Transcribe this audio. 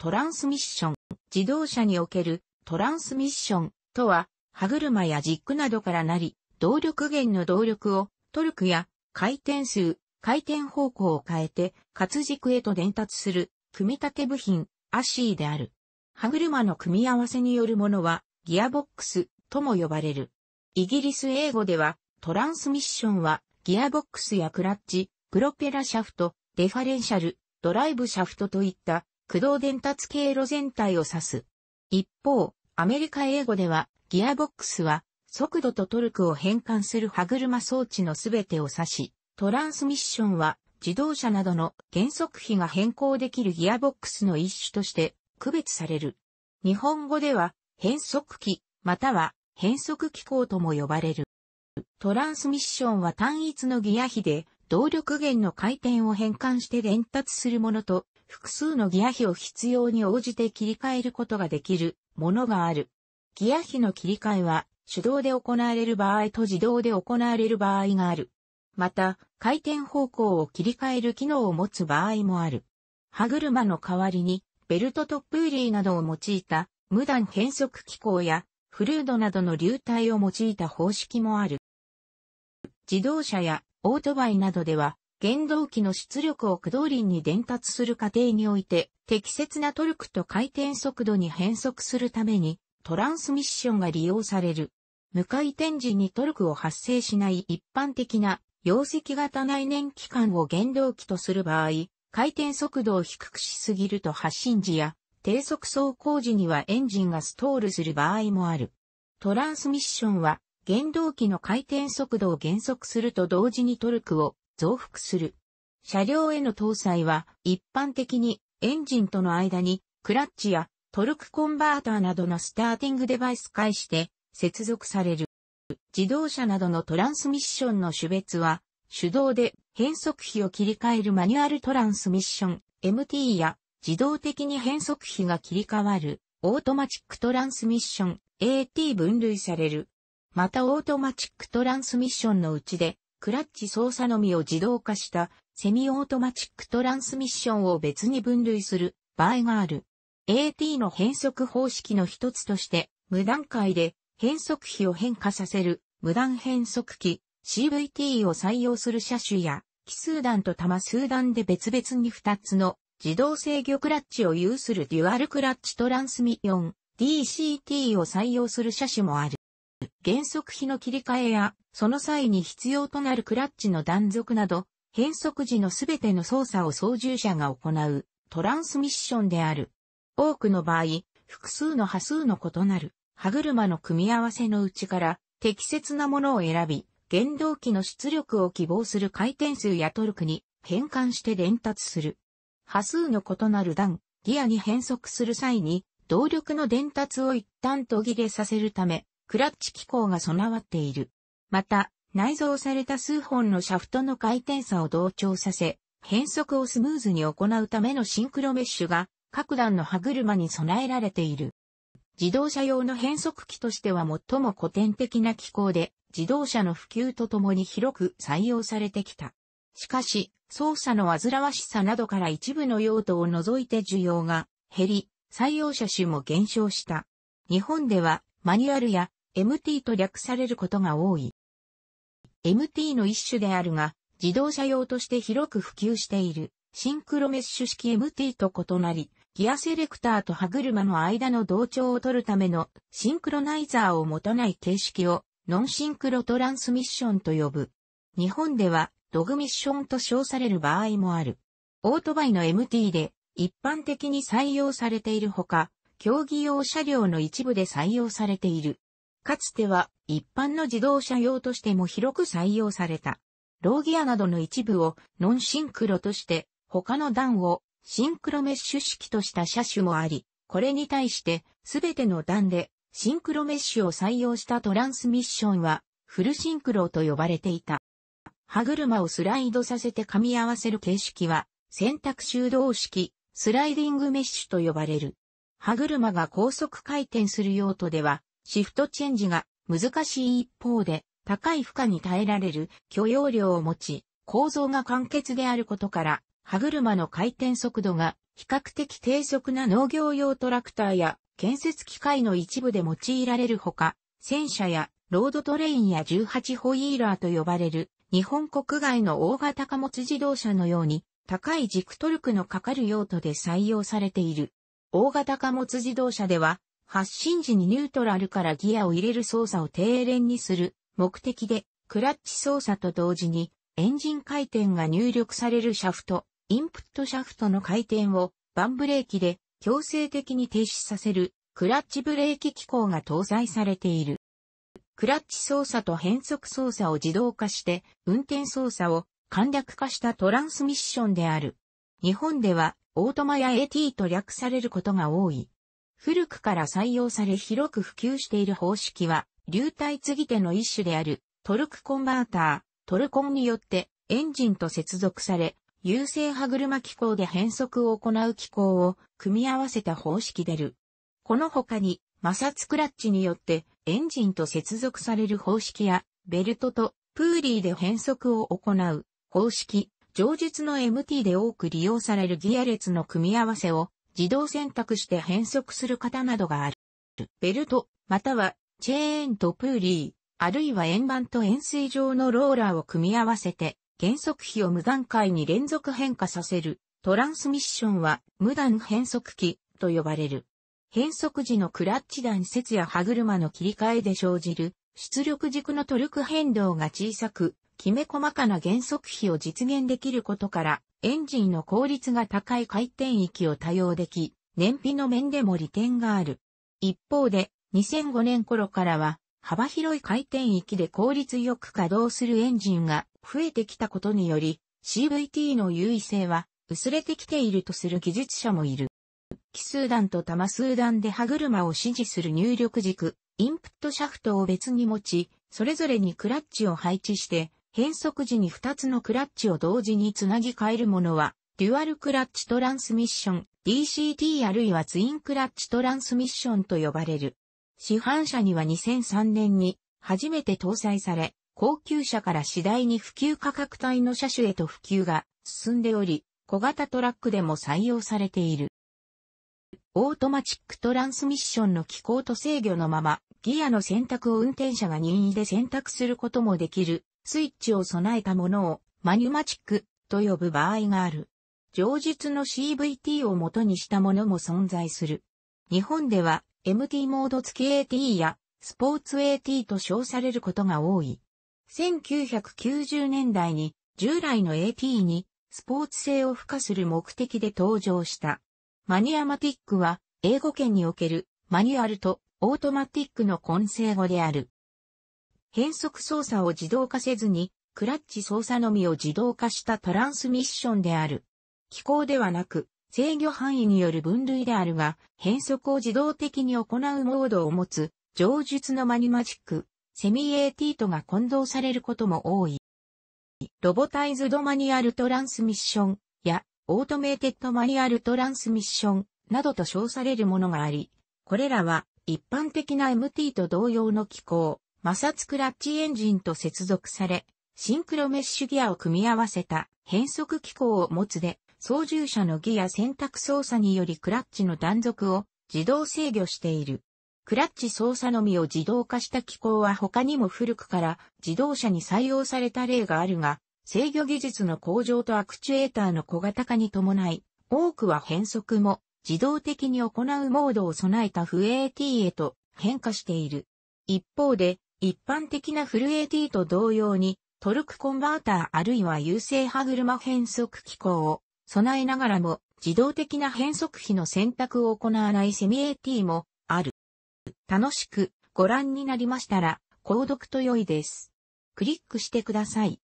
トランスミッション。自動車におけるトランスミッションとは、歯車やジックなどからなり、動力源の動力をトルクや回転数、回転方向を変えて、活軸へと伝達する、組み立て部品、アシーである。歯車の組み合わせによるものは、ギアボックスとも呼ばれる。イギリス英語では、トランスミッションは、ギアボックスやクラッチ、プロペラシャフト、デファレンシャル、ドライブシャフトといった駆動伝達経路全体を指す。一方、アメリカ英語では、ギアボックスは、速度とトルクを変換する歯車装置のすべてを指し、トランスミッションは、自動車などの減速比が変更できるギアボックスの一種として区別される。日本語では変速機または変速機構とも呼ばれる。トランスミッションは単一のギア比で動力源の回転を変換して伝達するものと複数のギア比を必要に応じて切り替えることができるものがある。ギア比の切り替えは、手動で行われる場合と自動で行われる場合がある。また、回転方向を切り替える機能を持つ場合もある。歯車の代わりに、ベルトトップーリーなどを用いた、無断変速機構や、フルードなどの流体を用いた方式もある。自動車やオートバイなどでは、原動機の出力を駆動輪に伝達する過程において、適切なトルクと回転速度に変速するために、トランスミッションが利用される。無回転時にトルクを発生しない一般的な、溶石型内燃機関を原動機とする場合、回転速度を低くしすぎると発進時や、低速走行時にはエンジンがストールする場合もある。トランスミッションは、原動機の回転速度を減速すると同時にトルクを増幅する。車両への搭載は一般的にエンジンとの間にクラッチやトルクコンバーターなどのスターティングデバイス介して接続される。自動車などのトランスミッションの種別は手動で変速比を切り替えるマニュアルトランスミッション MT や自動的に変速比が切り替わるオートマチックトランスミッション AT 分類される。またオートマチックトランスミッションのうちでクラッチ操作のみを自動化したセミオートマチックトランスミッションを別に分類する場合がある。AT の変速方式の一つとして無段階で変速比を変化させる無段変速機 CVT を採用する車種や奇数段と多数段で別々に2つの自動制御クラッチを有するデュアルクラッチトランスミッション DCT を採用する車種もある。原則比の切り替えやその際に必要となるクラッチの断続など、変速時のすべての操作を操縦者が行うトランスミッションである。多くの場合、複数の波数の異なる歯車の組み合わせのうちから適切なものを選び、原動機の出力を希望する回転数やトルクに変換して伝達する。波数の異なる段、ギアに変速する際に動力の伝達を一旦途切れさせるため、クラッチ機構が備わっている。また、内蔵された数本のシャフトの回転差を同調させ、変速をスムーズに行うためのシンクロメッシュが各段の歯車に備えられている。自動車用の変速機としては最も古典的な機構で、自動車の普及とともに広く採用されてきた。しかし、操作の煩わしさなどから一部の用途を除いて需要が減り、採用者種も減少した。日本ではマニュアルや MT と略されることが多い。MT の一種であるが、自動車用として広く普及している、シンクロメッシュ式 MT と異なり、ギアセレクターと歯車の間の同調を取るためのシンクロナイザーを持たない形式をノンシンクロトランスミッションと呼ぶ。日本ではドグミッションと称される場合もある。オートバイの MT で一般的に採用されているほか、競技用車両の一部で採用されている。かつては一般の自動車用としても広く採用された。ローギアなどの一部をノンシンクロとして、他の段をシンクロメッシュ式とした車種もあり、これに対して全ての段でシンクロメッシュを採用したトランスミッションはフルシンクロと呼ばれていた。歯車をスライドさせて噛み合わせる形式は選択修道式、スライディングメッシュと呼ばれる。歯車が高速回転する用途では、シフトチェンジが難しい一方で、高い負荷に耐えられる許容量を持ち、構造が簡潔であることから、歯車の回転速度が比較的低速な農業用トラクターや建設機械の一部で用いられるほか、戦車やロードトレインや18ホイーラーと呼ばれる日本国外の大型貨物自動車のように高い軸トルクのかかる用途で採用されている。大型貨物自動車では発進時にニュートラルからギアを入れる操作を低連にする目的で、クラッチ操作と同時に、エンジン回転が入力されるシャフト、インプットシャフトの回転をバンブレーキで強制的に停止させるクラッチブレーキ機構が搭載されている。クラッチ操作と変速操作を自動化して運転操作を簡略化したトランスミッションである。日本ではオートマや AT と略されることが多い。古くから採用され広く普及している方式は、流体継ぎ手の一種であるトルクコンバーター、トルコンによってエンジンと接続され、優勢歯車機構で変速を行う機構を組み合わせた方式でる。この他に摩擦クラッチによってエンジンと接続される方式やベルトとプーリーで変速を行う方式、上述の MT で多く利用されるギア列の組み合わせを自動選択して変速する方などがある。ベルト、または、チェーンとプーリー、あるいは円盤と円錐状のローラーを組み合わせて、減速比を無段階に連続変化させる、トランスミッションは、無段変速機と呼ばれる。変速時のクラッチ弾節や歯車の切り替えで生じる、出力軸のトルク変動が小さく、きめ細かな減速比を実現できることから、エンジンの効率が高い回転域を多用でき、燃費の面でも利点がある。一方で、2005年頃からは、幅広い回転域で効率よく稼働するエンジンが増えてきたことにより、CVT の優位性は薄れてきているとする技術者もいる。奇数段と玉数段で歯車を支持する入力軸、インプットシャフトを別に持ち、それぞれにクラッチを配置して、変速時に2つのクラッチを同時につなぎ替えるものは、デュアルクラッチトランスミッション、DCT あるいはツインクラッチトランスミッションと呼ばれる。市販車には2003年に初めて搭載され、高級車から次第に普及価格帯の車種へと普及が進んでおり、小型トラックでも採用されている。オートマチックトランスミッションの機構と制御のまま、ギアの選択を運転者が任意で選択することもできるスイッチを備えたものをマニュマチックと呼ぶ場合がある。上述の CVT を元にしたものも存在する。日本では MT モード付き AT やスポーツ AT と称されることが多い。1990年代に従来の AT にスポーツ性を付加する目的で登場した。マニュアマティックは英語圏におけるマニュアルとオートマティックの混成語である。変速操作を自動化せずに、クラッチ操作のみを自動化したトランスミッションである。機構ではなく、制御範囲による分類であるが、変速を自動的に行うモードを持つ、上述のマニマチック、セミ AT とが混同されることも多い。ロボタイズドマニュアルトランスミッションやオートメーテッドマニュアルトランスミッションなどと称されるものがあり、これらは一般的な MT と同様の機構、摩擦クラッチエンジンと接続され、シンクロメッシュギアを組み合わせた変速機構を持つで、操縦者のギア選択操作によりクラッチの断続を自動制御している。クラッチ操作のみを自動化した機構は他にも古くから自動車に採用された例があるが、制御技術の向上とアクチュエーターの小型化に伴い、多くは変速も自動的に行うモードを備えた不 AT へと変化している。一方で、一般的なフル AT と同様に、トルクコンバーターあるいは優勢歯車変速機構を備えながらも、自動的な変速比の選択を行わないセミ AT もある。楽しくご覧になりましたら、購読と良いです。クリックしてください。